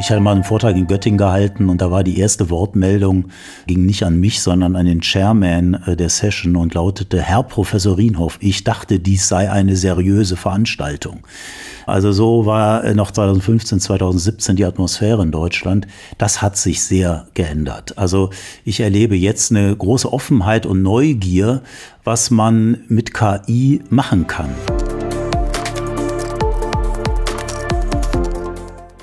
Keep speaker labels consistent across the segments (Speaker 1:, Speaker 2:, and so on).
Speaker 1: Ich hatte mal einen Vortrag in Göttingen gehalten und da war die erste Wortmeldung, ging nicht an mich, sondern an den Chairman äh, der Session und lautete, Herr Professor Rienhoff, ich dachte, dies sei eine seriöse Veranstaltung. Also so war äh, noch 2015, 2017 die Atmosphäre in Deutschland. Das hat sich sehr geändert. Also ich erlebe jetzt eine große Offenheit und Neugier, was man mit KI machen kann.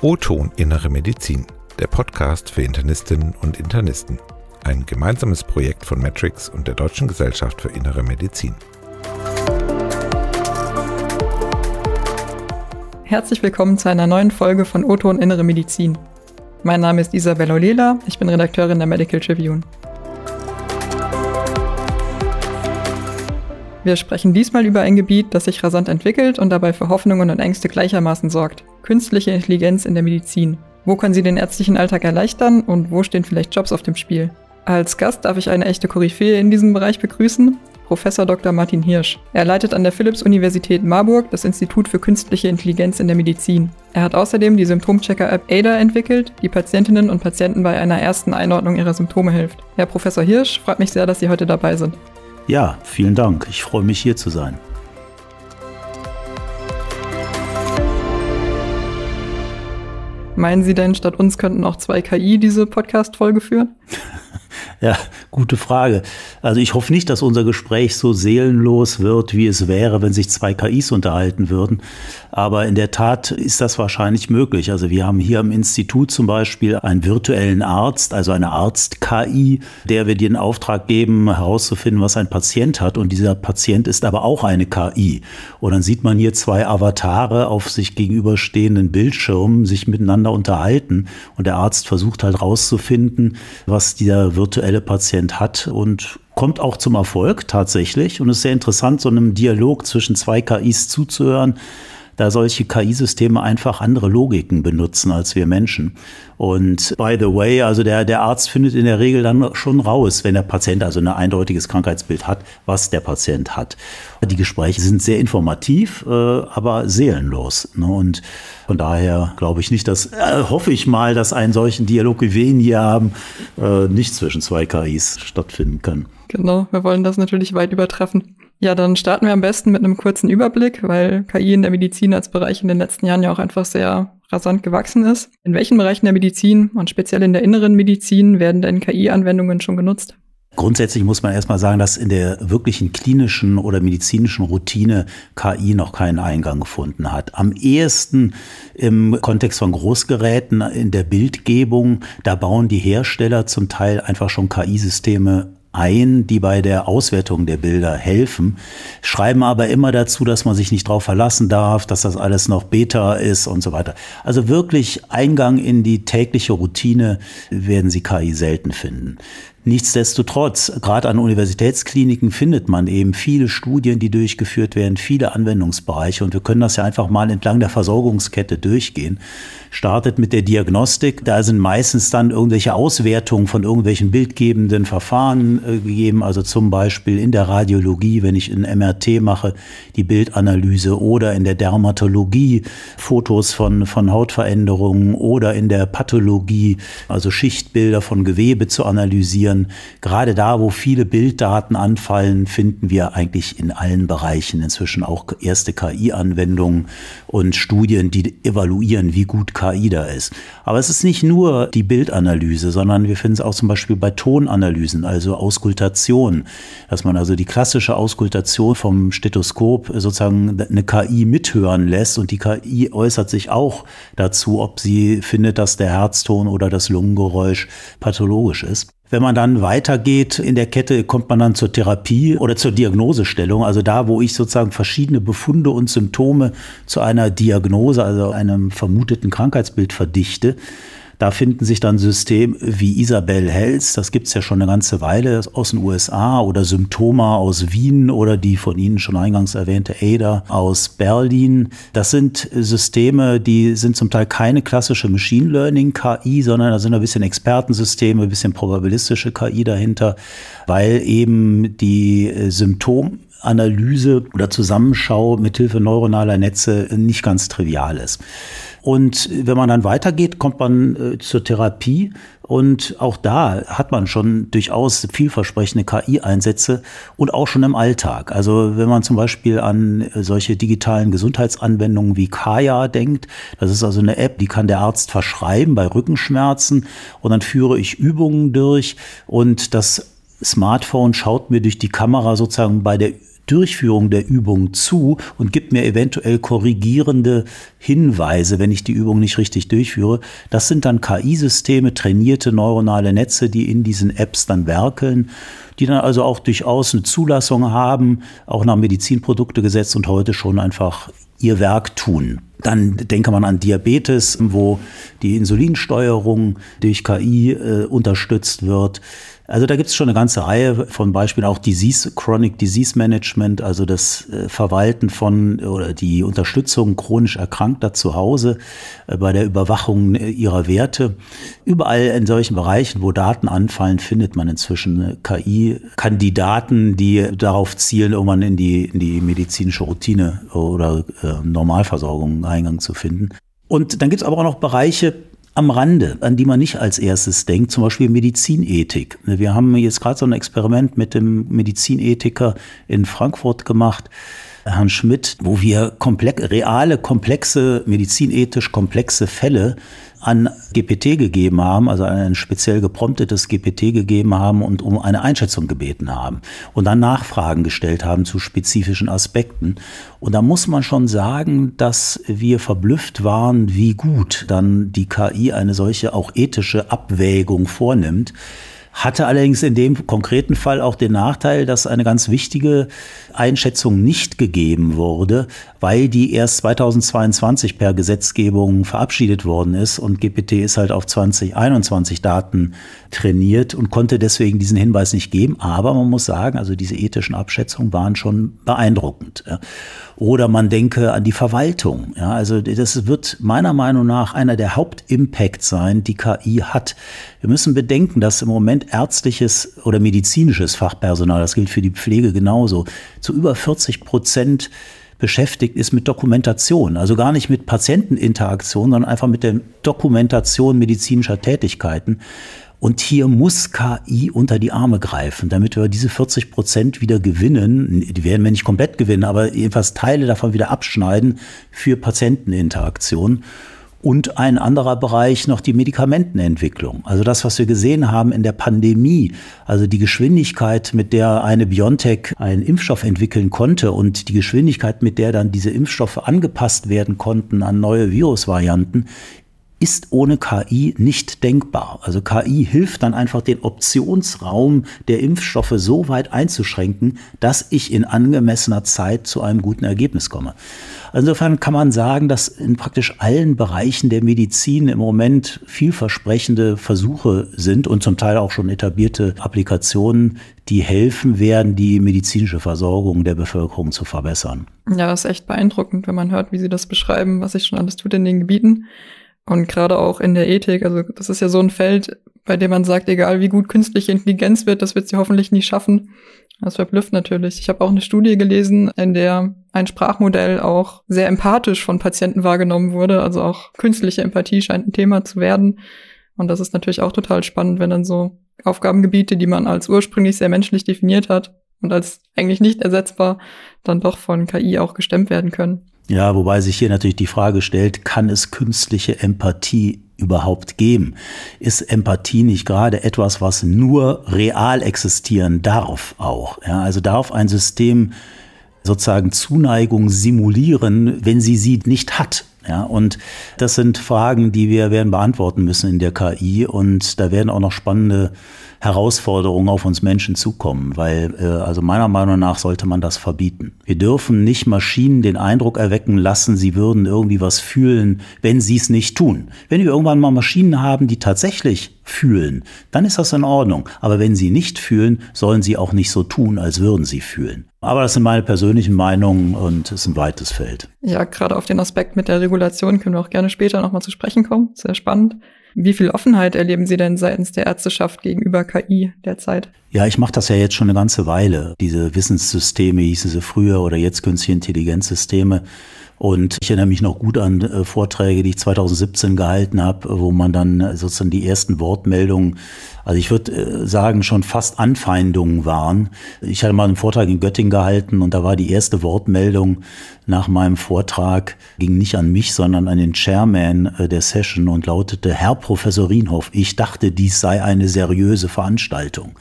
Speaker 1: O-Ton Innere Medizin, der Podcast für Internistinnen und Internisten. Ein gemeinsames Projekt von Matrix und der Deutschen Gesellschaft für Innere Medizin.
Speaker 2: Herzlich willkommen zu einer neuen Folge von O-Ton Innere Medizin. Mein Name ist Isabella Olela, ich bin Redakteurin der Medical Tribune. Wir sprechen diesmal über ein Gebiet, das sich rasant entwickelt und dabei für Hoffnungen und Ängste gleichermaßen sorgt. Künstliche Intelligenz in der Medizin. Wo kann sie den ärztlichen Alltag erleichtern und wo stehen vielleicht Jobs auf dem Spiel? Als Gast darf ich eine echte Koryphäe in diesem Bereich begrüßen, Professor Dr. Martin Hirsch. Er leitet an der philips universität Marburg das Institut für künstliche Intelligenz in der Medizin. Er hat außerdem die Symptomchecker-App ADA entwickelt, die Patientinnen und Patienten bei einer ersten Einordnung ihrer Symptome hilft. Herr Professor Hirsch, freut mich sehr, dass Sie heute dabei sind.
Speaker 1: Ja, vielen Dank. Ich freue mich hier zu sein.
Speaker 2: Meinen Sie denn, statt uns könnten auch zwei KI diese Podcast-Folge führen?
Speaker 1: Ja, gute Frage. Also ich hoffe nicht, dass unser Gespräch so seelenlos wird, wie es wäre, wenn sich zwei KIs unterhalten würden. Aber in der Tat ist das wahrscheinlich möglich. Also wir haben hier am Institut zum Beispiel einen virtuellen Arzt, also eine Arzt-KI, der wir den Auftrag geben, herauszufinden, was ein Patient hat. Und dieser Patient ist aber auch eine KI. Und dann sieht man hier zwei Avatare auf sich gegenüberstehenden Bildschirmen sich miteinander unterhalten. Und der Arzt versucht halt herauszufinden, was dieser virtuelle virtuelle Patient hat und kommt auch zum Erfolg tatsächlich. Und es ist sehr interessant, so einem Dialog zwischen zwei KIs zuzuhören da solche KI-Systeme einfach andere Logiken benutzen als wir Menschen. Und by the way, also der, der Arzt findet in der Regel dann schon raus, wenn der Patient also ein eindeutiges Krankheitsbild hat, was der Patient hat. Die Gespräche sind sehr informativ, äh, aber seelenlos. Ne? Und von daher glaube ich nicht, dass, äh, hoffe ich mal, dass einen solchen Dialog, wie wir ihn hier haben, äh, nicht zwischen zwei KIs stattfinden kann.
Speaker 2: Genau, wir wollen das natürlich weit übertreffen. Ja, dann starten wir am besten mit einem kurzen Überblick, weil KI in der Medizin als Bereich in den letzten Jahren ja auch einfach sehr rasant gewachsen ist. In welchen Bereichen der Medizin und speziell in der inneren Medizin werden denn KI-Anwendungen schon genutzt?
Speaker 1: Grundsätzlich muss man erstmal sagen, dass in der wirklichen klinischen oder medizinischen Routine KI noch keinen Eingang gefunden hat. Am ehesten im Kontext von Großgeräten in der Bildgebung, da bauen die Hersteller zum Teil einfach schon KI-Systeme ein, die bei der Auswertung der Bilder helfen, schreiben aber immer dazu, dass man sich nicht drauf verlassen darf, dass das alles noch Beta ist und so weiter. Also wirklich Eingang in die tägliche Routine werden Sie KI selten finden. Nichtsdestotrotz, gerade an Universitätskliniken findet man eben viele Studien, die durchgeführt werden, viele Anwendungsbereiche. Und wir können das ja einfach mal entlang der Versorgungskette durchgehen. Startet mit der Diagnostik. Da sind meistens dann irgendwelche Auswertungen von irgendwelchen bildgebenden Verfahren äh, gegeben. Also zum Beispiel in der Radiologie, wenn ich ein MRT mache, die Bildanalyse oder in der Dermatologie Fotos von, von Hautveränderungen oder in der Pathologie, also Schichtbilder von Gewebe zu analysieren sondern gerade da, wo viele Bilddaten anfallen, finden wir eigentlich in allen Bereichen inzwischen auch erste KI-Anwendungen und Studien, die evaluieren, wie gut KI da ist. Aber es ist nicht nur die Bildanalyse, sondern wir finden es auch zum Beispiel bei Tonanalysen, also Auskultation, dass man also die klassische Auskultation vom Stethoskop sozusagen eine KI mithören lässt und die KI äußert sich auch dazu, ob sie findet, dass der Herzton oder das Lungengeräusch pathologisch ist. Wenn man dann weitergeht in der Kette, kommt man dann zur Therapie oder zur Diagnosestellung. Also da, wo ich sozusagen verschiedene Befunde und Symptome zu einer Diagnose, also einem vermuteten Krankheitsbild verdichte. Da finden sich dann Systeme wie Isabel Hells, das gibt es ja schon eine ganze Weile aus den USA oder Symptoma aus Wien oder die von Ihnen schon eingangs erwähnte Ada aus Berlin. Das sind Systeme, die sind zum Teil keine klassische Machine Learning KI, sondern da sind ein bisschen Expertensysteme, ein bisschen probabilistische KI dahinter, weil eben die äh, Symptome Analyse oder Zusammenschau mithilfe neuronaler Netze nicht ganz trivial ist. Und wenn man dann weitergeht, kommt man äh, zur Therapie. Und auch da hat man schon durchaus vielversprechende KI-Einsätze und auch schon im Alltag. Also wenn man zum Beispiel an äh, solche digitalen Gesundheitsanwendungen wie Kaya denkt, das ist also eine App, die kann der Arzt verschreiben bei Rückenschmerzen und dann führe ich Übungen durch und das Smartphone schaut mir durch die Kamera sozusagen bei der Durchführung der Übung zu und gibt mir eventuell korrigierende Hinweise, wenn ich die Übung nicht richtig durchführe. Das sind dann KI-Systeme, trainierte neuronale Netze, die in diesen Apps dann werkeln, die dann also auch durchaus eine Zulassung haben, auch nach Medizinprodukte gesetzt und heute schon einfach ihr Werk tun. Dann denke man an Diabetes, wo die Insulinsteuerung durch KI äh, unterstützt wird. Also da gibt es schon eine ganze Reihe von Beispielen, auch Disease, Chronic Disease Management, also das äh, Verwalten von äh, oder die Unterstützung chronisch Erkrankter zu Hause äh, bei der Überwachung ihrer Werte. Überall in solchen Bereichen, wo Daten anfallen, findet man inzwischen KI-Kandidaten, die darauf zielen, irgendwann in die, in die medizinische Routine oder äh, Normalversorgung Eingang zu finden. Und dann gibt es aber auch noch Bereiche, am Rande, an die man nicht als erstes denkt, zum Beispiel Medizinethik. Wir haben jetzt gerade so ein Experiment mit dem Medizinethiker in Frankfurt gemacht. Herrn Schmidt, wo wir komplex, reale, komplexe, medizinethisch komplexe Fälle an GPT gegeben haben, also ein speziell gepromptetes GPT gegeben haben und um eine Einschätzung gebeten haben und dann Nachfragen gestellt haben zu spezifischen Aspekten. Und da muss man schon sagen, dass wir verblüfft waren, wie gut dann die KI eine solche auch ethische Abwägung vornimmt hatte allerdings in dem konkreten Fall auch den Nachteil, dass eine ganz wichtige Einschätzung nicht gegeben wurde, weil die erst 2022 per Gesetzgebung verabschiedet worden ist und GPT ist halt auf 2021 Daten trainiert und konnte deswegen diesen Hinweis nicht geben. Aber man muss sagen, also diese ethischen Abschätzungen waren schon beeindruckend. Oder man denke an die Verwaltung. Ja, also das wird meiner Meinung nach einer der Hauptimpact sein, die KI hat. Wir müssen bedenken, dass im Moment ärztliches oder medizinisches Fachpersonal, das gilt für die Pflege genauso, zu über 40 Prozent beschäftigt ist mit Dokumentation, also gar nicht mit Patienteninteraktion, sondern einfach mit der Dokumentation medizinischer Tätigkeiten. Und hier muss KI unter die Arme greifen, damit wir diese 40 Prozent wieder gewinnen. Die werden wir nicht komplett gewinnen, aber jedenfalls Teile davon wieder abschneiden für Patienteninteraktion. Und ein anderer Bereich noch die Medikamentenentwicklung. Also das, was wir gesehen haben in der Pandemie, also die Geschwindigkeit, mit der eine BioNTech einen Impfstoff entwickeln konnte und die Geschwindigkeit, mit der dann diese Impfstoffe angepasst werden konnten an neue Virusvarianten, ist ohne KI nicht denkbar. Also KI hilft dann einfach den Optionsraum der Impfstoffe so weit einzuschränken, dass ich in angemessener Zeit zu einem guten Ergebnis komme. Insofern kann man sagen, dass in praktisch allen Bereichen der Medizin im Moment vielversprechende Versuche sind und zum Teil auch schon etablierte Applikationen, die helfen werden, die medizinische Versorgung der Bevölkerung zu verbessern.
Speaker 2: Ja, das ist echt beeindruckend, wenn man hört, wie Sie das beschreiben, was sich schon alles tut in den Gebieten. Und gerade auch in der Ethik, also das ist ja so ein Feld, bei dem man sagt, egal wie gut künstliche Intelligenz wird, das wird sie hoffentlich nie schaffen. Das verblüfft natürlich. Ich habe auch eine Studie gelesen, in der ein Sprachmodell auch sehr empathisch von Patienten wahrgenommen wurde. Also auch künstliche Empathie scheint ein Thema zu werden. Und das ist natürlich auch total spannend, wenn dann so Aufgabengebiete, die man als ursprünglich sehr menschlich definiert hat und als eigentlich nicht ersetzbar, dann doch von KI auch gestemmt werden können.
Speaker 1: Ja, wobei sich hier natürlich die Frage stellt, kann es künstliche Empathie überhaupt geben? Ist Empathie nicht gerade etwas, was nur real existieren darf auch? Ja, also darf ein System sozusagen Zuneigung simulieren, wenn sie sie nicht hat? Ja, und das sind Fragen, die wir werden beantworten müssen in der KI und da werden auch noch spannende Herausforderungen auf uns Menschen zukommen, weil äh, also meiner Meinung nach sollte man das verbieten. Wir dürfen nicht Maschinen den Eindruck erwecken lassen, sie würden irgendwie was fühlen, wenn sie es nicht tun. Wenn wir irgendwann mal Maschinen haben, die tatsächlich fühlen, dann ist das in Ordnung. Aber wenn sie nicht fühlen, sollen sie auch nicht so tun, als würden sie fühlen. Aber das sind meine persönlichen Meinungen und es ist ein weites Feld.
Speaker 2: Ja, gerade auf den Aspekt mit der Regulation können wir auch gerne später nochmal zu sprechen kommen. Sehr spannend. Wie viel Offenheit erleben Sie denn seitens der Ärzteschaft gegenüber KI derzeit?
Speaker 1: Ja, ich mache das ja jetzt schon eine ganze Weile. Diese Wissenssysteme, hießen sie früher, oder jetzt künstliche Intelligenzsysteme, und ich erinnere mich noch gut an äh, Vorträge, die ich 2017 gehalten habe, wo man dann äh, sozusagen die ersten Wortmeldungen, also ich würde äh, sagen, schon fast Anfeindungen waren. Ich hatte mal einen Vortrag in Göttingen gehalten und da war die erste Wortmeldung nach meinem Vortrag, ging nicht an mich, sondern an den Chairman der Session und lautete, Herr Professor Rienhoff, ich dachte, dies sei eine seriöse Veranstaltung.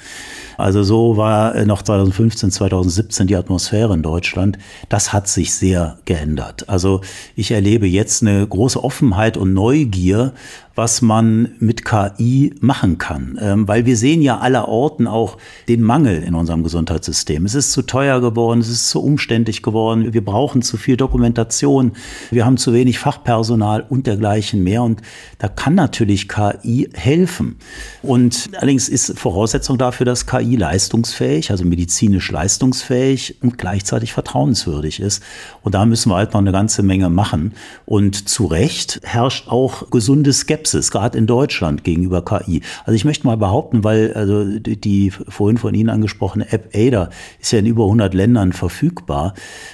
Speaker 1: Also so war äh, noch 2015, 2017 die Atmosphäre in Deutschland. Das hat sich sehr geändert. Also ich erlebe jetzt eine große Offenheit und Neugier was man mit KI machen kann. Ähm, weil wir sehen ja aller Orten auch den Mangel in unserem Gesundheitssystem. Es ist zu teuer geworden, es ist zu umständlich geworden, wir brauchen zu viel Dokumentation, wir haben zu wenig Fachpersonal und dergleichen mehr. Und da kann natürlich KI helfen. Und allerdings ist Voraussetzung dafür, dass KI leistungsfähig, also medizinisch leistungsfähig und gleichzeitig vertrauenswürdig ist. Und da müssen wir halt noch eine ganze Menge machen. Und zu Recht herrscht auch gesunde Skepsis Skepsis, gerade in Deutschland gegenüber KI. Also ich möchte mal behaupten, weil also die, die vorhin von Ihnen angesprochene App Ada ist ja in über 100 Ländern verfügbar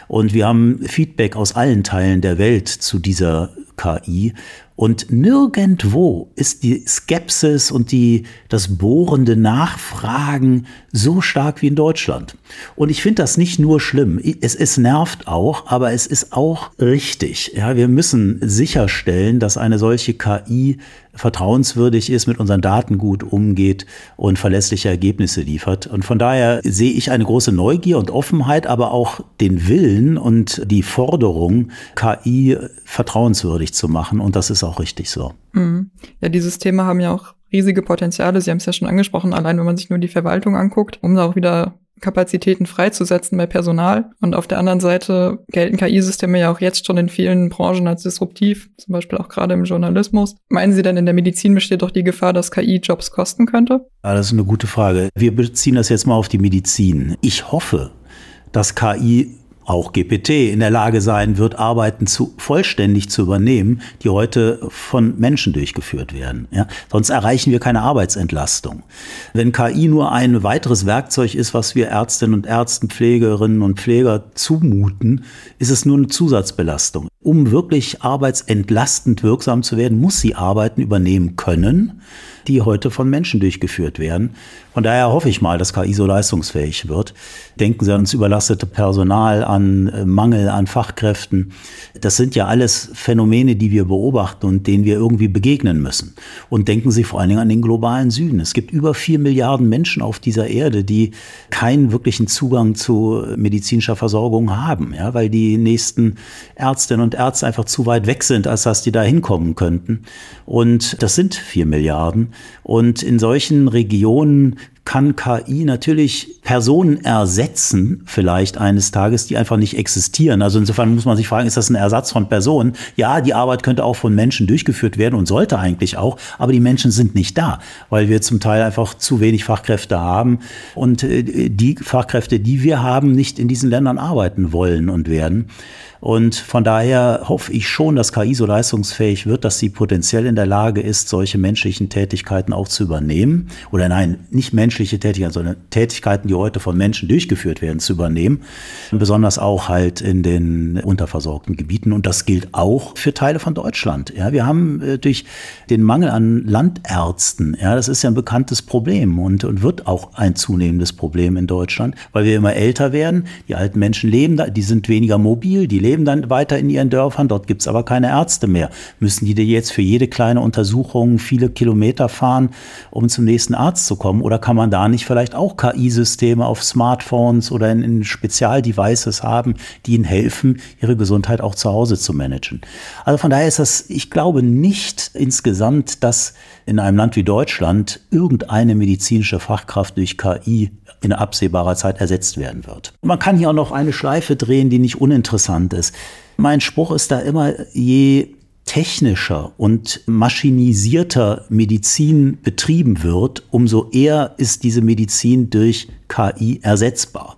Speaker 1: und wir haben Feedback aus allen Teilen der Welt zu dieser KI und nirgendwo ist die Skepsis und die, das bohrende Nachfragen so stark wie in Deutschland. Und ich finde das nicht nur schlimm. Es, es nervt auch, aber es ist auch richtig. Ja, wir müssen sicherstellen, dass eine solche KI vertrauenswürdig ist, mit unseren Daten gut umgeht und verlässliche Ergebnisse liefert. Und von daher sehe ich eine große Neugier und Offenheit, aber auch den Willen und die Forderung, KI vertrauenswürdig zu machen. Und das ist auch richtig so.
Speaker 2: Mhm. Ja, dieses Thema haben ja auch riesige Potenziale. Sie haben es ja schon angesprochen, allein wenn man sich nur die Verwaltung anguckt, um da auch wieder Kapazitäten freizusetzen bei Personal. Und auf der anderen Seite gelten KI-Systeme ja auch jetzt schon in vielen Branchen als disruptiv, zum Beispiel auch gerade im Journalismus. Meinen Sie denn, in der Medizin besteht doch die Gefahr, dass KI Jobs kosten könnte? Ja,
Speaker 1: ah, das ist eine gute Frage. Wir beziehen das jetzt mal auf die Medizin. Ich hoffe, dass KI auch GPT in der Lage sein wird, Arbeiten zu, vollständig zu übernehmen, die heute von Menschen durchgeführt werden. Ja? Sonst erreichen wir keine Arbeitsentlastung. Wenn KI nur ein weiteres Werkzeug ist, was wir Ärztinnen und Ärzten, Pflegerinnen und Pfleger zumuten, ist es nur eine Zusatzbelastung. Um wirklich arbeitsentlastend wirksam zu werden, muss sie Arbeiten übernehmen können, die heute von Menschen durchgeführt werden. Von daher hoffe ich mal, dass KI so leistungsfähig wird. Denken Sie an das überlastete Personal, an äh, Mangel an Fachkräften. Das sind ja alles Phänomene, die wir beobachten und denen wir irgendwie begegnen müssen. Und denken Sie vor allen Dingen an den globalen Süden. Es gibt über vier Milliarden Menschen auf dieser Erde, die keinen wirklichen Zugang zu medizinischer Versorgung haben, ja, weil die nächsten Ärztinnen und Ärzte einfach zu weit weg sind, als dass die da hinkommen könnten. Und das sind vier Milliarden. Und in solchen Regionen kann KI natürlich Personen ersetzen, vielleicht eines Tages, die einfach nicht existieren. Also insofern muss man sich fragen, ist das ein Ersatz von Personen? Ja, die Arbeit könnte auch von Menschen durchgeführt werden und sollte eigentlich auch, aber die Menschen sind nicht da, weil wir zum Teil einfach zu wenig Fachkräfte haben und äh, die Fachkräfte, die wir haben, nicht in diesen Ländern arbeiten wollen und werden. Und von daher hoffe ich schon, dass KI so leistungsfähig wird, dass sie potenziell in der Lage ist, solche menschlichen Tätigkeiten auch zu übernehmen. Oder nein, nicht menschliche Tätigkeiten, sondern Tätigkeiten, die heute von Menschen durchgeführt werden, zu übernehmen. Besonders auch halt in den unterversorgten Gebieten. Und das gilt auch für Teile von Deutschland. Ja, wir haben äh, durch den Mangel an Landärzten, ja, das ist ja ein bekanntes Problem und, und wird auch ein zunehmendes Problem in Deutschland, weil wir immer älter werden. Die alten Menschen leben da, die sind weniger mobil, die leben leben dann weiter in ihren Dörfern, dort gibt es aber keine Ärzte mehr. Müssen die jetzt für jede kleine Untersuchung viele Kilometer fahren, um zum nächsten Arzt zu kommen? Oder kann man da nicht vielleicht auch KI-Systeme auf Smartphones oder in, in Spezialdevices haben, die ihnen helfen, ihre Gesundheit auch zu Hause zu managen? Also von daher ist das, ich glaube nicht insgesamt, dass in einem Land wie Deutschland irgendeine medizinische Fachkraft durch KI in absehbarer Zeit ersetzt werden wird. Man kann hier auch noch eine Schleife drehen, die nicht uninteressant ist ist. Mein Spruch ist da immer, je technischer und maschinisierter Medizin betrieben wird, umso eher ist diese Medizin durch KI ersetzbar.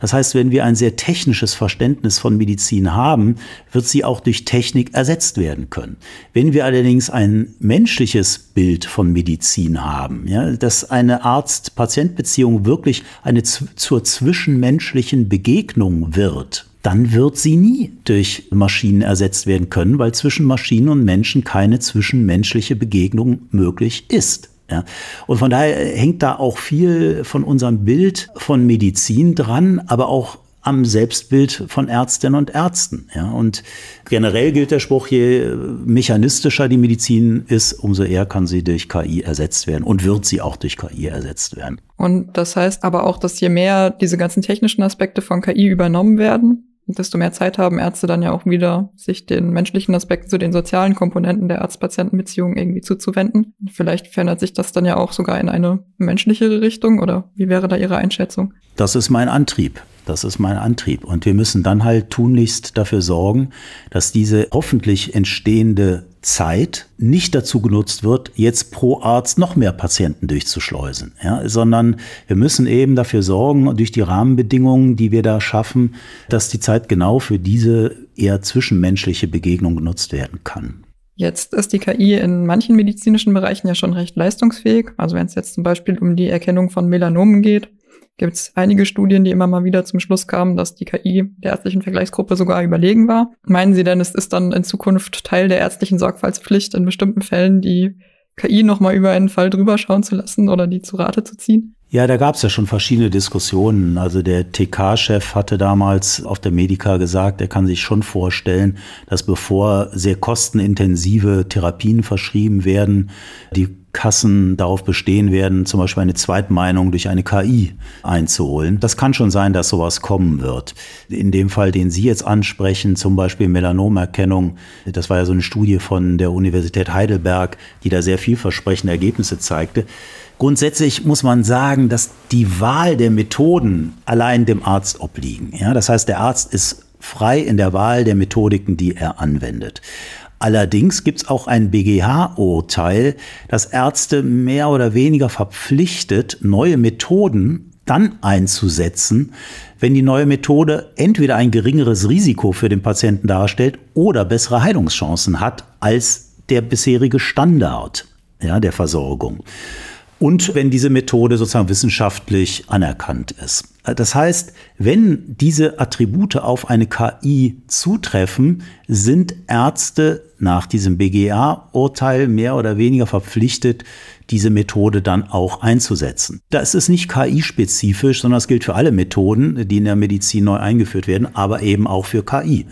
Speaker 1: Das heißt, wenn wir ein sehr technisches Verständnis von Medizin haben, wird sie auch durch Technik ersetzt werden können. Wenn wir allerdings ein menschliches Bild von Medizin haben, ja, dass eine Arzt-Patient-Beziehung wirklich eine zur zwischenmenschlichen Begegnung wird, dann wird sie nie durch Maschinen ersetzt werden können, weil zwischen Maschinen und Menschen keine zwischenmenschliche Begegnung möglich ist. Ja. Und von daher hängt da auch viel von unserem Bild von Medizin dran, aber auch am Selbstbild von Ärztinnen und Ärzten. Ja. Und generell gilt der Spruch, je mechanistischer die Medizin ist, umso eher kann sie durch KI ersetzt werden und wird sie auch durch KI ersetzt werden.
Speaker 2: Und das heißt aber auch, dass je mehr diese ganzen technischen Aspekte von KI übernommen werden, desto mehr Zeit haben Ärzte dann ja auch wieder, sich den menschlichen Aspekten zu den sozialen Komponenten der Arzt-Patienten-Beziehung irgendwie zuzuwenden. Vielleicht verändert sich das dann ja auch sogar in eine menschlichere Richtung oder wie wäre da Ihre Einschätzung?
Speaker 1: Das ist mein Antrieb. Das ist mein Antrieb. Und wir müssen dann halt tunlichst dafür sorgen, dass diese hoffentlich entstehende Zeit nicht dazu genutzt wird, jetzt pro Arzt noch mehr Patienten durchzuschleusen, ja, sondern wir müssen eben dafür sorgen, durch die Rahmenbedingungen, die wir da schaffen, dass die Zeit genau für diese eher zwischenmenschliche Begegnung genutzt werden kann.
Speaker 2: Jetzt ist die KI in manchen medizinischen Bereichen ja schon recht leistungsfähig. Also wenn es jetzt zum Beispiel um die Erkennung von Melanomen geht, gibt es einige Studien, die immer mal wieder zum Schluss kamen, dass die KI der ärztlichen Vergleichsgruppe sogar überlegen war. Meinen Sie denn, es ist dann in Zukunft Teil der ärztlichen Sorgfaltspflicht in bestimmten Fällen, die KI nochmal über einen Fall drüber schauen zu lassen oder die zu Rate zu ziehen?
Speaker 1: Ja, da gab es ja schon verschiedene Diskussionen. Also der TK-Chef hatte damals auf der Medica gesagt, er kann sich schon vorstellen, dass bevor sehr kostenintensive Therapien verschrieben werden, die Kassen darauf bestehen werden, zum Beispiel eine Zweitmeinung durch eine KI einzuholen. Das kann schon sein, dass sowas kommen wird. In dem Fall, den Sie jetzt ansprechen, zum Beispiel Melanomerkennung, das war ja so eine Studie von der Universität Heidelberg, die da sehr vielversprechende Ergebnisse zeigte. Grundsätzlich muss man sagen, dass die Wahl der Methoden allein dem Arzt obliegen. Ja, das heißt, der Arzt ist frei in der Wahl der Methodiken, die er anwendet. Allerdings gibt es auch ein BGH-Urteil, das Ärzte mehr oder weniger verpflichtet, neue Methoden dann einzusetzen, wenn die neue Methode entweder ein geringeres Risiko für den Patienten darstellt oder bessere Heilungschancen hat als der bisherige Standard ja, der Versorgung und wenn diese Methode sozusagen wissenschaftlich anerkannt ist. Das heißt, wenn diese Attribute auf eine KI zutreffen, sind Ärzte nach diesem BGA-Urteil mehr oder weniger verpflichtet, diese Methode dann auch einzusetzen. Das ist nicht KI-spezifisch, sondern das gilt für alle Methoden, die in der Medizin neu eingeführt werden, aber eben auch für KI.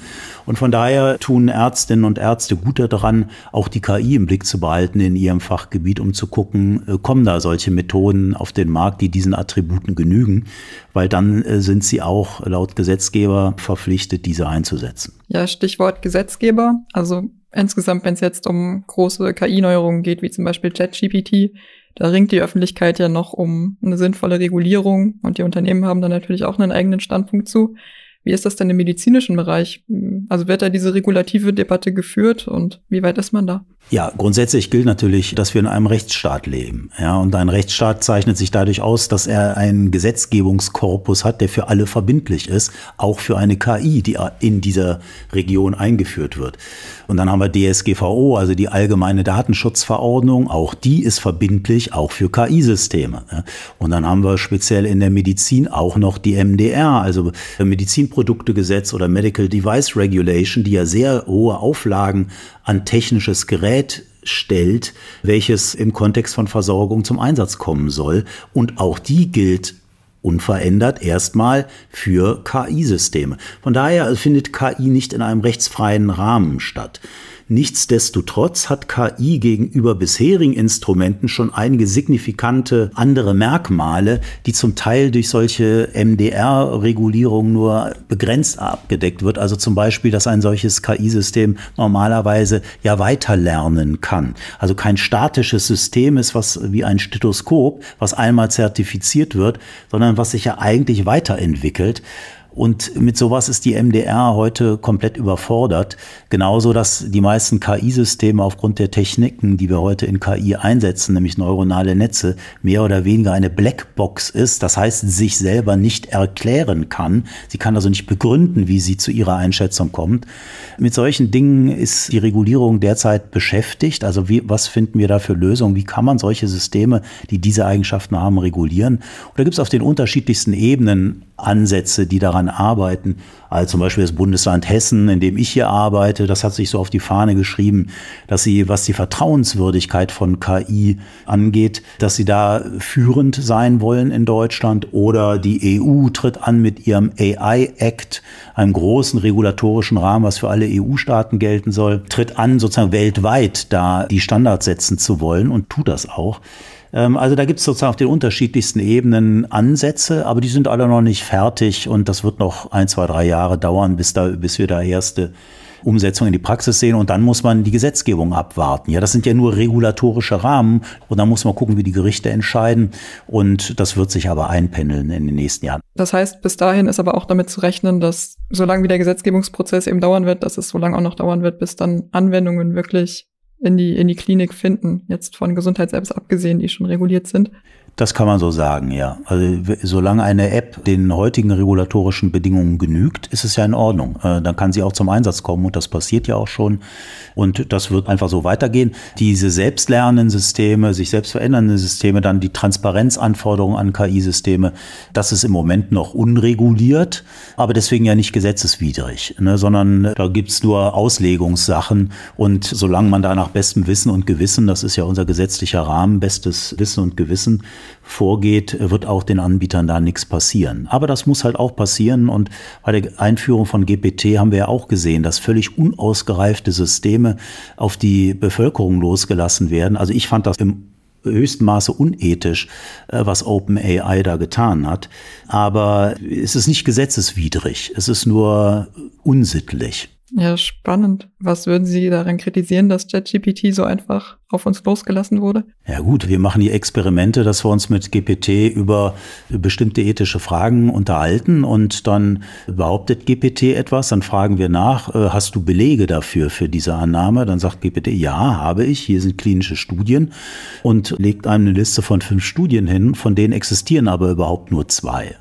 Speaker 1: Und von daher tun Ärztinnen und Ärzte gut daran, auch die KI im Blick zu behalten in ihrem Fachgebiet, um zu gucken, äh, kommen da solche Methoden auf den Markt, die diesen Attributen genügen weil dann äh, sind sie auch laut Gesetzgeber verpflichtet, diese einzusetzen.
Speaker 2: Ja, Stichwort Gesetzgeber. Also insgesamt, wenn es jetzt um große KI-Neuerungen geht, wie zum Beispiel ChatGPT, da ringt die Öffentlichkeit ja noch um eine sinnvolle Regulierung und die Unternehmen haben da natürlich auch einen eigenen Standpunkt zu. Wie ist das denn im medizinischen Bereich? Also wird da diese regulative Debatte geführt und wie weit ist man da?
Speaker 1: Ja, grundsätzlich gilt natürlich, dass wir in einem Rechtsstaat leben. Ja, und ein Rechtsstaat zeichnet sich dadurch aus, dass er einen Gesetzgebungskorpus hat, der für alle verbindlich ist, auch für eine KI, die in dieser Region eingeführt wird. Und dann haben wir DSGVO, also die allgemeine Datenschutzverordnung, auch die ist verbindlich, auch für KI-Systeme. Und dann haben wir speziell in der Medizin auch noch die MDR, also Medizinprodukte Medizinproduktegesetz oder Medical Device Regulation, die ja sehr hohe Auflagen an technisches Gerät stellt, welches im Kontext von Versorgung zum Einsatz kommen soll. Und auch die gilt unverändert erstmal für KI-Systeme. Von daher findet KI nicht in einem rechtsfreien Rahmen statt. Nichtsdestotrotz hat KI gegenüber bisherigen Instrumenten schon einige signifikante andere Merkmale, die zum Teil durch solche MDR-Regulierungen nur begrenzt abgedeckt wird. Also zum Beispiel, dass ein solches KI-System normalerweise ja weiterlernen kann. Also kein statisches System ist, was wie ein Stethoskop, was einmal zertifiziert wird, sondern was sich ja eigentlich weiterentwickelt. Und mit sowas ist die MDR heute komplett überfordert. Genauso, dass die meisten KI-Systeme aufgrund der Techniken, die wir heute in KI einsetzen, nämlich neuronale Netze, mehr oder weniger eine Blackbox ist. Das heißt, sich selber nicht erklären kann. Sie kann also nicht begründen, wie sie zu ihrer Einschätzung kommt. Mit solchen Dingen ist die Regulierung derzeit beschäftigt. Also wie, was finden wir da für Lösungen? Wie kann man solche Systeme, die diese Eigenschaften haben, regulieren? Und da gibt es auf den unterschiedlichsten Ebenen Ansätze, die daran arbeiten. Also zum Beispiel das Bundesland Hessen, in dem ich hier arbeite, das hat sich so auf die Fahne geschrieben, dass sie, was die Vertrauenswürdigkeit von KI angeht, dass sie da führend sein wollen in Deutschland. Oder die EU tritt an mit ihrem AI Act, einem großen regulatorischen Rahmen, was für alle EU-Staaten gelten soll, tritt an, sozusagen weltweit da die Standards setzen zu wollen und tut das auch. Ähm, also da gibt es sozusagen auf den unterschiedlichsten Ebenen Ansätze, aber die sind alle noch nicht fertig und das wird noch ein, zwei, drei Jahre dauern, bis, da, bis wir da erste Umsetzung in die Praxis sehen und dann muss man die Gesetzgebung abwarten. Ja, das sind ja nur regulatorische Rahmen und dann muss man gucken, wie die Gerichte entscheiden und das wird sich aber einpendeln in den nächsten Jahren.
Speaker 2: Das heißt, bis dahin ist aber auch damit zu rechnen, dass solange wie der Gesetzgebungsprozess eben dauern wird, dass es so lange auch noch dauern wird, bis dann Anwendungen wirklich in die, in die Klinik finden, jetzt von Gesundheitsämtern abgesehen, die schon reguliert sind.
Speaker 1: Das kann man so sagen, ja. Also solange eine App den heutigen regulatorischen Bedingungen genügt, ist es ja in Ordnung. Äh, dann kann sie auch zum Einsatz kommen und das passiert ja auch schon. Und das wird einfach so weitergehen. Diese selbstlernenden Systeme, sich selbst verändernden Systeme, dann die Transparenzanforderungen an KI-Systeme, das ist im Moment noch unreguliert, aber deswegen ja nicht gesetzeswidrig, ne, sondern äh, da gibt's nur Auslegungssachen und solange man da nach bestem Wissen und Gewissen, das ist ja unser gesetzlicher Rahmen, bestes Wissen und Gewissen, vorgeht, wird auch den Anbietern da nichts passieren. Aber das muss halt auch passieren und bei der Einführung von GPT haben wir ja auch gesehen, dass völlig unausgereifte Systeme auf die Bevölkerung losgelassen werden. Also ich fand das im höchsten Maße unethisch, äh, was OpenAI da getan hat. Aber es ist nicht gesetzeswidrig, es ist nur unsittlich.
Speaker 2: Ja, spannend. Was würden Sie daran kritisieren, dass ChatGPT so einfach auf uns losgelassen wurde?
Speaker 1: Ja gut, wir machen hier Experimente, dass wir uns mit GPT über bestimmte ethische Fragen unterhalten und dann behauptet GPT etwas, dann fragen wir nach, äh, hast du Belege dafür, für diese Annahme? Dann sagt GPT, ja, habe ich, hier sind klinische Studien und legt einem eine Liste von fünf Studien hin, von denen existieren aber überhaupt nur zwei.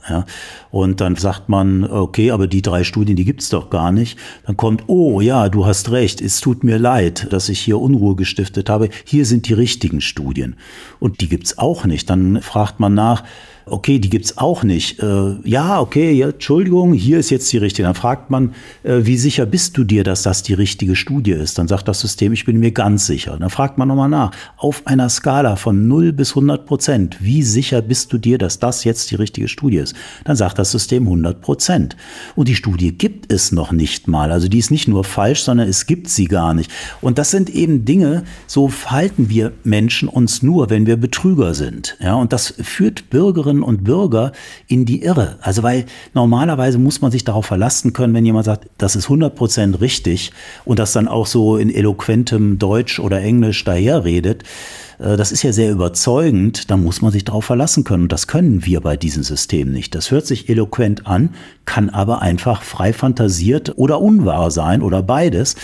Speaker 1: Und dann sagt man, okay, aber die drei Studien, die gibt es doch gar nicht. Dann kommt und oh ja, du hast recht, es tut mir leid, dass ich hier Unruhe gestiftet habe, hier sind die richtigen Studien. Und die gibt es auch nicht. Dann fragt man nach, okay, die gibt es auch nicht. Äh, ja, okay, ja, Entschuldigung, hier ist jetzt die richtige. Dann fragt man, äh, wie sicher bist du dir, dass das die richtige Studie ist? Dann sagt das System, ich bin mir ganz sicher. Dann fragt man nochmal nach, auf einer Skala von 0 bis 100 Prozent, wie sicher bist du dir, dass das jetzt die richtige Studie ist? Dann sagt das System 100 Prozent. Und die Studie gibt es noch nicht mal. Also die ist nicht nur falsch, sondern es gibt sie gar nicht. Und das sind eben Dinge, so verhalten wir Menschen uns nur, wenn wir Betrüger sind. Ja, und das führt Bürgerinnen Bürgerinnen und Bürger in die Irre. Also weil normalerweise muss man sich darauf verlassen können, wenn jemand sagt, das ist 100% Prozent richtig und das dann auch so in eloquentem Deutsch oder Englisch daherredet. Äh, das ist ja sehr überzeugend, da muss man sich darauf verlassen können. Und das können wir bei diesem System nicht. Das hört sich eloquent an, kann aber einfach frei fantasiert oder unwahr sein oder beides.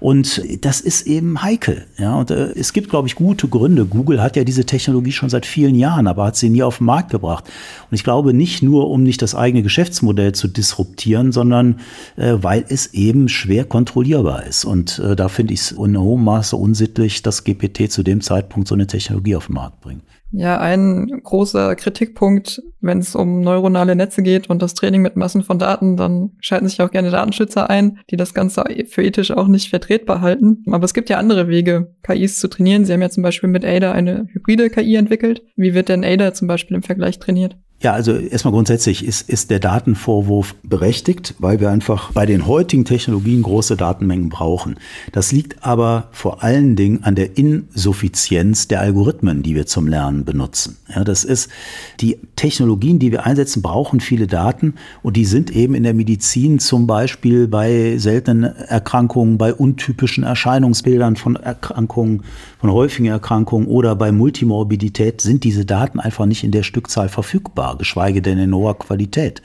Speaker 1: Und das ist eben heikel. Ja, und äh, es gibt, glaube ich, gute Gründe. Google hat ja diese Technologie schon seit vielen Jahren, aber hat sie nie auf den Markt gebracht. Und ich glaube nicht nur, um nicht das eigene Geschäftsmodell zu disruptieren, sondern äh, weil es eben schwer kontrollierbar ist. Und äh, da finde ich es in hohem Maße unsittlich, dass GPT zu dem Zeitpunkt so eine moderne Technologie auf den Markt bringen.
Speaker 2: Ja, ein großer Kritikpunkt, wenn es um neuronale Netze geht und das Training mit Massen von Daten, dann schalten sich auch gerne Datenschützer ein, die das Ganze für ethisch auch nicht vertretbar halten. Aber es gibt ja andere Wege, KIs zu trainieren. Sie haben ja zum Beispiel mit ADA eine hybride KI entwickelt. Wie wird denn ADA zum Beispiel im Vergleich trainiert?
Speaker 1: Ja, also erstmal grundsätzlich ist, ist der Datenvorwurf berechtigt, weil wir einfach bei den heutigen Technologien große Datenmengen brauchen. Das liegt aber vor allen Dingen an der Insuffizienz der Algorithmen, die wir zum Lernen benutzen. Ja, das ist, die Technologien, die wir einsetzen, brauchen viele Daten und die sind eben in der Medizin zum Beispiel bei seltenen Erkrankungen, bei untypischen Erscheinungsbildern von Erkrankungen, von häufigen Erkrankungen oder bei Multimorbidität sind diese Daten einfach nicht in der Stückzahl verfügbar war, geschweige denn in hoher Qualität.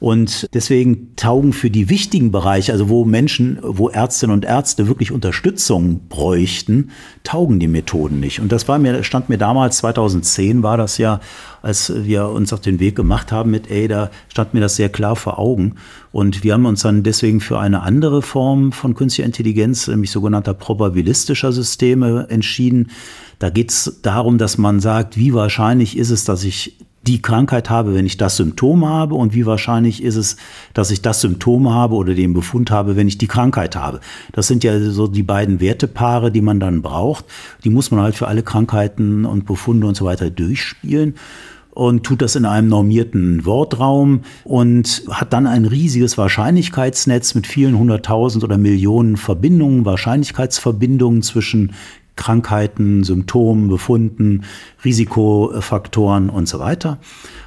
Speaker 1: Und deswegen taugen für die wichtigen Bereiche, also wo Menschen, wo Ärztinnen und Ärzte wirklich Unterstützung bräuchten, taugen die Methoden nicht. Und das war mir, stand mir damals, 2010 war das ja, als wir uns auf den Weg gemacht haben mit ADA, stand mir das sehr klar vor Augen. Und wir haben uns dann deswegen für eine andere Form von künstlicher Intelligenz, nämlich sogenannter probabilistischer Systeme, entschieden. Da geht es darum, dass man sagt, wie wahrscheinlich ist es, dass ich die Krankheit habe, wenn ich das Symptom habe und wie wahrscheinlich ist es, dass ich das Symptom habe oder den Befund habe, wenn ich die Krankheit habe. Das sind ja so die beiden Wertepaare, die man dann braucht. Die muss man halt für alle Krankheiten und Befunde und so weiter durchspielen und tut das in einem normierten Wortraum und hat dann ein riesiges Wahrscheinlichkeitsnetz mit vielen hunderttausend oder Millionen Verbindungen, Wahrscheinlichkeitsverbindungen zwischen Krankheiten, Symptomen, Befunden, Risikofaktoren und so weiter.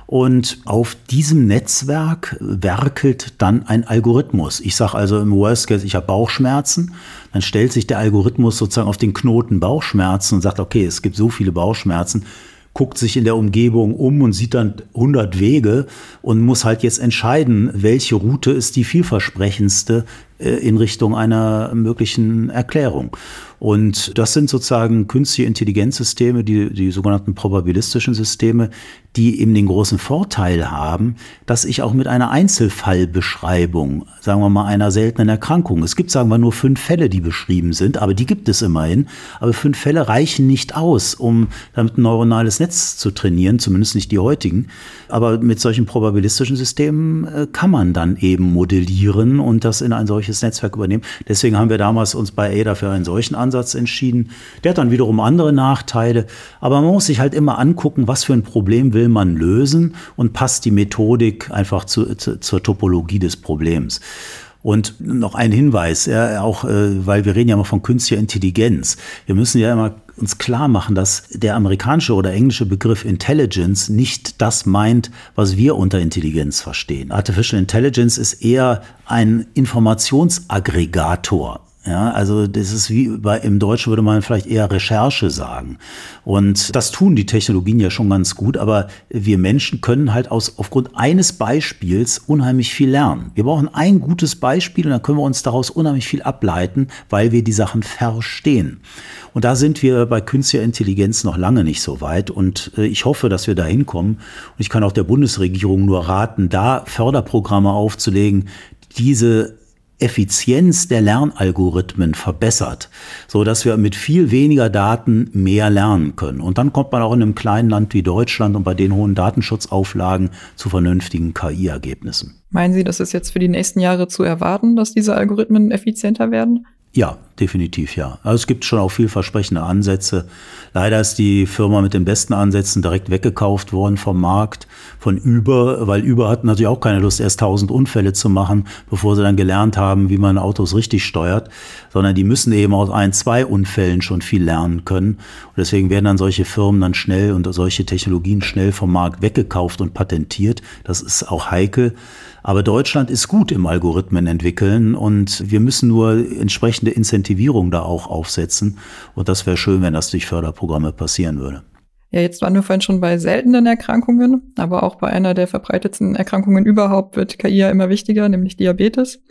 Speaker 1: Und auf diesem Netzwerk werkelt dann ein Algorithmus. Ich sage also im Worst Case, ich habe Bauchschmerzen. Dann stellt sich der Algorithmus sozusagen auf den Knoten Bauchschmerzen und sagt, okay, es gibt so viele Bauchschmerzen guckt sich in der Umgebung um und sieht dann 100 Wege und muss halt jetzt entscheiden, welche Route ist die vielversprechendste äh, in Richtung einer möglichen Erklärung. Und das sind sozusagen künstliche Intelligenzsysteme, die, die sogenannten probabilistischen Systeme, die eben den großen Vorteil haben, dass ich auch mit einer Einzelfallbeschreibung, sagen wir mal einer seltenen Erkrankung, es gibt sagen wir nur fünf Fälle, die beschrieben sind, aber die gibt es immerhin, aber fünf Fälle reichen nicht aus, um damit ein neuronales Netz zu trainieren, zumindest nicht die heutigen. Aber mit solchen probabilistischen Systemen äh, kann man dann eben modellieren und das in ein solches öffentliches Netzwerk übernehmen. Deswegen haben wir damals uns bei ADA für einen solchen Ansatz entschieden. Der hat dann wiederum andere Nachteile. Aber man muss sich halt immer angucken, was für ein Problem will man lösen und passt die Methodik einfach zu, zu, zur Topologie des Problems. Und noch ein Hinweis, ja, auch äh, weil wir reden ja immer von künstlicher Intelligenz. Wir müssen ja immer uns klar machen, dass der amerikanische oder englische Begriff Intelligence nicht das meint, was wir unter Intelligenz verstehen. Artificial Intelligence ist eher ein Informationsaggregator ja, also das ist wie bei, im Deutschen würde man vielleicht eher Recherche sagen. Und das tun die Technologien ja schon ganz gut, aber wir Menschen können halt aus, aufgrund eines Beispiels unheimlich viel lernen. Wir brauchen ein gutes Beispiel und dann können wir uns daraus unheimlich viel ableiten, weil wir die Sachen verstehen. Und da sind wir bei künstlicher Intelligenz noch lange nicht so weit und äh, ich hoffe, dass wir da hinkommen. Und ich kann auch der Bundesregierung nur raten, da Förderprogramme aufzulegen, diese Effizienz der Lernalgorithmen verbessert, so dass wir mit viel weniger Daten mehr lernen können. Und dann kommt man auch in einem kleinen Land wie Deutschland und bei den hohen Datenschutzauflagen zu vernünftigen KI-Ergebnissen.
Speaker 2: Meinen Sie, das ist jetzt für die nächsten Jahre zu erwarten, dass diese Algorithmen effizienter werden?
Speaker 1: Ja, definitiv ja. Also es gibt schon auch vielversprechende Ansätze. Leider ist die Firma mit den besten Ansätzen direkt weggekauft worden vom Markt, von Uber, weil Uber hat natürlich auch keine Lust, erst tausend Unfälle zu machen, bevor sie dann gelernt haben, wie man Autos richtig steuert, sondern die müssen eben aus ein, zwei Unfällen schon viel lernen können. Und deswegen werden dann solche Firmen dann schnell und solche Technologien schnell vom Markt weggekauft und patentiert. Das ist auch heikel. Aber Deutschland ist gut im Algorithmen entwickeln und wir müssen nur entsprechende Incentivierung da auch aufsetzen. Und das wäre schön, wenn das durch Förderprogramme passieren würde.
Speaker 2: Ja, jetzt waren wir vorhin schon bei seltenen Erkrankungen, aber auch bei einer der verbreitetsten Erkrankungen überhaupt wird KI ja immer wichtiger, nämlich Diabetes.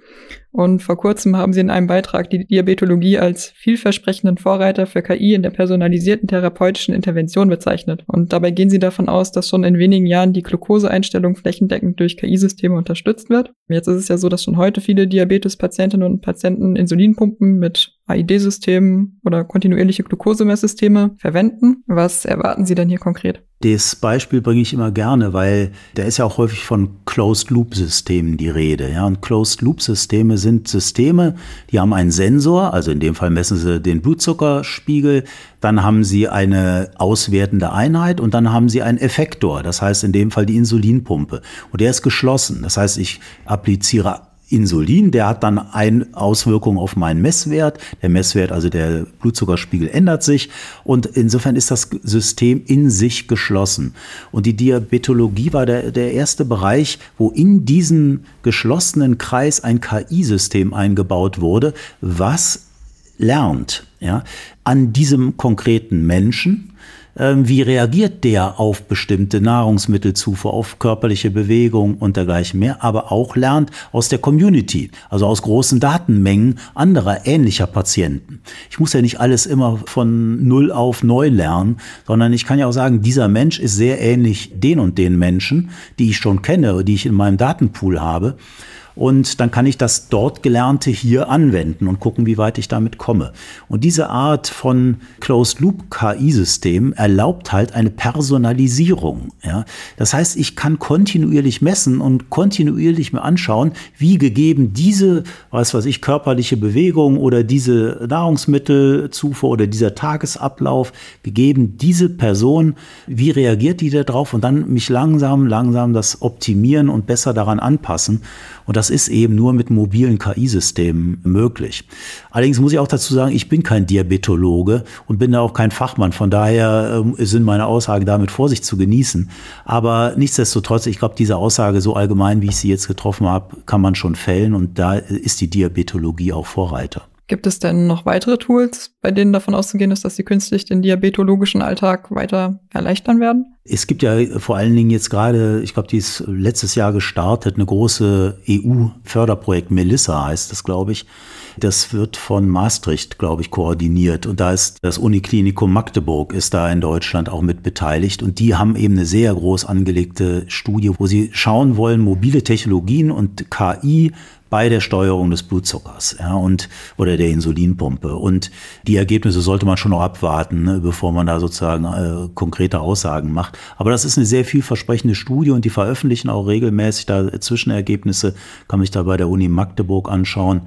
Speaker 2: Und vor kurzem haben sie in einem Beitrag die Diabetologie als vielversprechenden Vorreiter für KI in der personalisierten therapeutischen Intervention bezeichnet. Und dabei gehen sie davon aus, dass schon in wenigen Jahren die Glukoseeinstellung flächendeckend durch KI-Systeme unterstützt wird. Jetzt ist es ja so, dass schon heute viele Diabetespatientinnen und Patienten Insulinpumpen mit AID-Systemen oder kontinuierliche Glukosemesssysteme verwenden. Was erwarten Sie denn hier konkret?
Speaker 1: Das Beispiel bringe ich immer gerne, weil da ist ja auch häufig von Closed-Loop-Systemen die Rede. Ja, und Closed-Loop-Systeme sind Systeme, die haben einen Sensor, also in dem Fall messen sie den Blutzuckerspiegel, dann haben sie eine auswertende Einheit und dann haben sie einen Effektor, das heißt in dem Fall die Insulinpumpe. Und der ist geschlossen, das heißt ich appliziere Insulin, der hat dann eine Auswirkung auf meinen Messwert. Der Messwert, also der Blutzuckerspiegel ändert sich und insofern ist das System in sich geschlossen. Und die Diabetologie war der, der erste Bereich, wo in diesen geschlossenen Kreis ein KI-System eingebaut wurde, was lernt ja, an diesem konkreten Menschen, ähm, wie reagiert der auf bestimmte Nahrungsmittelzufuhr, auf körperliche Bewegung und dergleichen mehr, aber auch lernt aus der Community, also aus großen Datenmengen anderer ähnlicher Patienten. Ich muss ja nicht alles immer von null auf neu lernen, sondern ich kann ja auch sagen, dieser Mensch ist sehr ähnlich den und den Menschen, die ich schon kenne, die ich in meinem Datenpool habe und dann kann ich das dort Gelernte hier anwenden und gucken, wie weit ich damit komme. Und diese Art von Closed-Loop-KI-System erlaubt halt eine Personalisierung. Ja? Das heißt, ich kann kontinuierlich messen und kontinuierlich mir anschauen, wie gegeben diese, was weiß ich, körperliche Bewegung oder diese Nahrungsmittelzufuhr oder dieser Tagesablauf, gegeben diese Person, wie reagiert die da drauf und dann mich langsam, langsam das optimieren und besser daran anpassen. Und das ist eben nur mit mobilen KI-Systemen möglich. Allerdings muss ich auch dazu sagen, ich bin kein Diabetologe und bin da auch kein Fachmann. Von daher ähm, sind meine Aussagen damit Vorsicht zu genießen. Aber nichtsdestotrotz, ich glaube, diese Aussage so allgemein, wie ich sie jetzt getroffen habe, kann man schon fällen. Und da ist die Diabetologie auch Vorreiter.
Speaker 2: Gibt es denn noch weitere Tools, bei denen davon auszugehen ist, dass sie künstlich den diabetologischen Alltag weiter erleichtern werden?
Speaker 1: Es gibt ja vor allen Dingen jetzt gerade, ich glaube, die ist letztes Jahr gestartet, eine große EU-Förderprojekt, Melissa heißt das, glaube ich. Das wird von Maastricht, glaube ich, koordiniert. Und da ist das Uniklinikum Magdeburg ist da in Deutschland auch mit beteiligt. Und die haben eben eine sehr groß angelegte Studie, wo sie schauen wollen, mobile Technologien und KI bei der Steuerung des Blutzuckers ja, und, oder der Insulinpumpe. Und die Ergebnisse sollte man schon noch abwarten, ne, bevor man da sozusagen äh, konkrete Aussagen macht. Aber das ist eine sehr vielversprechende Studie und die veröffentlichen auch regelmäßig da Zwischenergebnisse, kann mich da bei der Uni Magdeburg anschauen.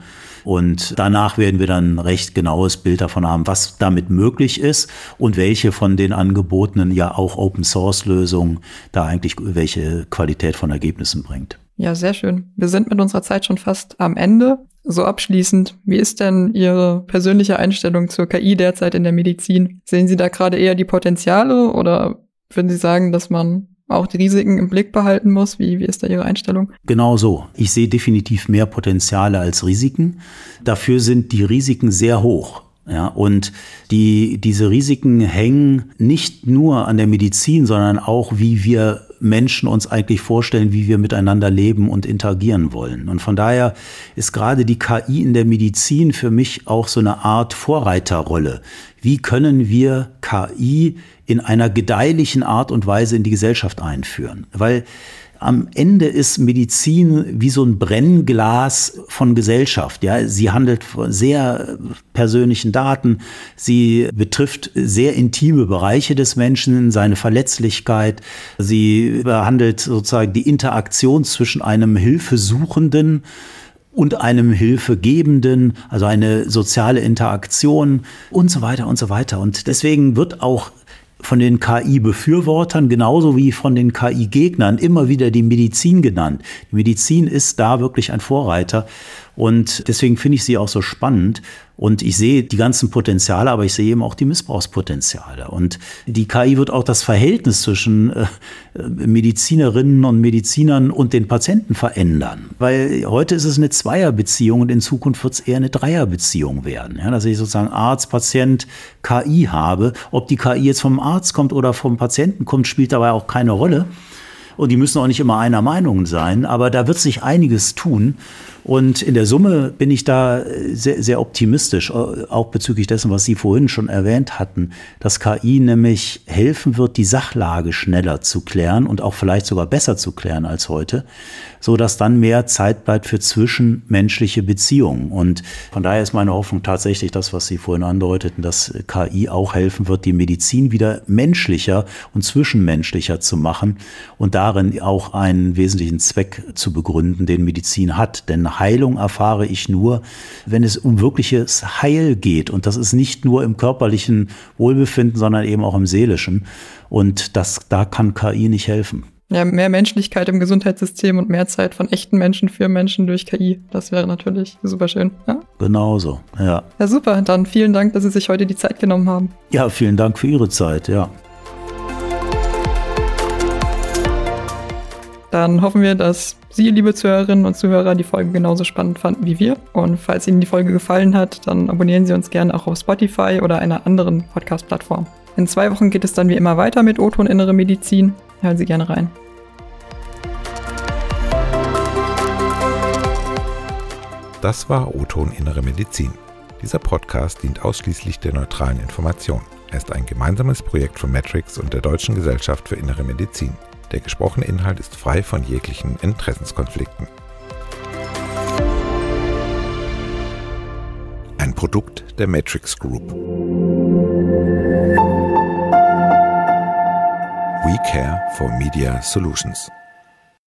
Speaker 1: Und danach werden wir dann ein recht genaues Bild davon haben, was damit möglich ist und welche von den angebotenen ja auch Open Source Lösungen da eigentlich welche Qualität von Ergebnissen bringt.
Speaker 2: Ja, sehr schön. Wir sind mit unserer Zeit schon fast am Ende. So abschließend, wie ist denn Ihre persönliche Einstellung zur KI derzeit in der Medizin? Sehen Sie da gerade eher die Potenziale oder würden Sie sagen, dass man auch die Risiken im Blick behalten muss? Wie, wie ist da Ihre Einstellung?
Speaker 1: Genau so. Ich sehe definitiv mehr Potenziale als Risiken. Dafür sind die Risiken sehr hoch. Ja, und die, diese Risiken hängen nicht nur an der Medizin, sondern auch, wie wir Menschen uns eigentlich vorstellen, wie wir miteinander leben und interagieren wollen. Und von daher ist gerade die KI in der Medizin für mich auch so eine Art Vorreiterrolle. Wie können wir KI in einer gedeihlichen Art und Weise in die Gesellschaft einführen? Weil am Ende ist Medizin wie so ein Brennglas von Gesellschaft. Ja, sie handelt von sehr persönlichen Daten. Sie betrifft sehr intime Bereiche des Menschen, seine Verletzlichkeit. Sie behandelt sozusagen die Interaktion zwischen einem Hilfesuchenden und einem Hilfegebenden, also eine soziale Interaktion und so weiter und so weiter. Und deswegen wird auch von den KI-Befürwortern genauso wie von den KI-Gegnern immer wieder die Medizin genannt. Die Medizin ist da wirklich ein Vorreiter. Und deswegen finde ich sie auch so spannend. Und ich sehe die ganzen Potenziale, aber ich sehe eben auch die Missbrauchspotenziale. Und die KI wird auch das Verhältnis zwischen äh, Medizinerinnen und Medizinern und den Patienten verändern. Weil heute ist es eine Zweierbeziehung und in Zukunft wird es eher eine Dreierbeziehung werden. Ja, dass ich sozusagen Arzt, Patient, KI habe. Ob die KI jetzt vom Arzt kommt oder vom Patienten kommt, spielt dabei auch keine Rolle. Und die müssen auch nicht immer einer Meinung sein, aber da wird sich einiges tun. Und in der Summe bin ich da äh, sehr, sehr optimistisch, äh, auch bezüglich dessen, was Sie vorhin schon erwähnt hatten, dass KI nämlich helfen wird, die Sachlage schneller zu klären und auch vielleicht sogar besser zu klären als heute, so dass dann mehr Zeit bleibt für zwischenmenschliche Beziehungen. Und von daher ist meine Hoffnung tatsächlich das, was Sie vorhin andeuteten, dass KI auch helfen wird, die Medizin wieder menschlicher und zwischenmenschlicher zu machen und darin auch einen wesentlichen Zweck zu begründen, den Medizin hat. Denn Heilung erfahre ich nur, wenn es um wirkliches Heil geht. Und das ist nicht nur im körperlichen Wohlbefinden, sondern eben auch im seelischen. Und das, da kann KI nicht helfen.
Speaker 2: Ja, mehr Menschlichkeit im Gesundheitssystem und mehr Zeit von echten Menschen für Menschen durch KI. Das wäre natürlich super schön. Ja?
Speaker 1: Genauso, ja.
Speaker 2: Ja, super. Dann vielen Dank, dass Sie sich heute die Zeit genommen haben.
Speaker 1: Ja, vielen Dank für Ihre Zeit, ja.
Speaker 2: Dann hoffen wir, dass Sie, liebe Zuhörerinnen und Zuhörer, die Folge genauso spannend fanden wie wir. Und falls Ihnen die Folge gefallen hat, dann abonnieren Sie uns gerne auch auf Spotify oder einer anderen Podcast-Plattform. In zwei Wochen geht es dann wie immer weiter mit Oton Innere Medizin. Hören Sie gerne rein.
Speaker 1: Das war Oton Innere Medizin. Dieser Podcast dient ausschließlich der neutralen Information. Er ist ein gemeinsames Projekt von Matrix und der Deutschen Gesellschaft für Innere Medizin. Der gesprochene Inhalt ist frei von jeglichen Interessenskonflikten. Ein Produkt der Matrix Group. We care for Media Solutions.